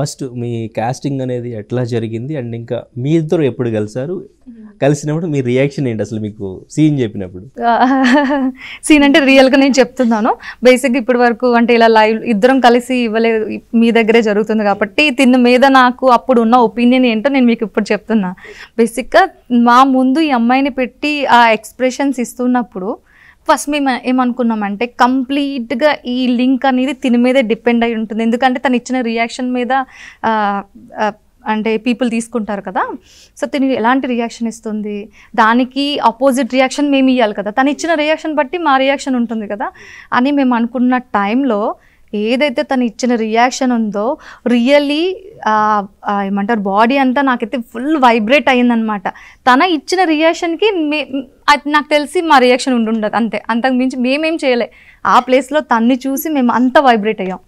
first మీ casting అనేది ఎట్లా జరిగింది అండ్ ఇంకా మీ ఇద్దరు ఎప్పుడు కలిసారు కలిసినప్పుడు మీ రియాక్షన్ ఏంటి అసలు మీకు సీన్ చెప్పినప్పుడు సీన్ అంటే రియల్గా నేను చెప్తున్నాను బేసిక్గా ఇప్పటి వరకు అంటే ఇలా లైవ్ ఇద్దరం కలిసి ఇవ్వలేదు మీ దగ్గరే జరుగుతుంది కాబట్టి తిన్న మీద నాకు అప్పుడు ఉన్న ఒపీనియన్ ఏంటో నేను మీకు ఇప్పుడు చెప్తున్నా బేసిక్గా మా ముందు ఈ అమ్మాయిని పెట్టి ఆ ఎక్స్ప్రెషన్స్ ఇస్తున్నప్పుడు ఫస్ట్ మేము ఏమనుకున్నామంటే కంప్లీట్గా ఈ లింక్ అనేది తిని మీదే డిపెండ్ అయి ఉంటుంది ఎందుకంటే తను ఇచ్చిన రియాక్షన్ మీద అంటే పీపుల్ తీసుకుంటారు కదా సో తిని ఎలాంటి రియాక్షన్ ఇస్తుంది దానికి ఆపోజిట్ రియాక్షన్ మేము ఇవ్వాలి కదా తను ఇచ్చిన రియాక్షన్ బట్టి మా రియాక్షన్ ఉంటుంది కదా అని మేము అనుకున్న టైంలో ఏదైతే తను ఇచ్చిన రియాక్షన్ ఉందో రియల్లీ ఏమంటారు బాడీ అంతా నాకైతే ఫుల్ వైబ్రేట్ అయ్యిందనమాట తన ఇచ్చిన రియాక్షన్కి మే నాకు తెలిసి మా రియాక్షన్ ఉండుండదు అంతే అంతకు మించి మేమేం చేయలే ఆ ప్లేస్లో తన్ని చూసి మేము అంత వైబ్రేట్ అయ్యాం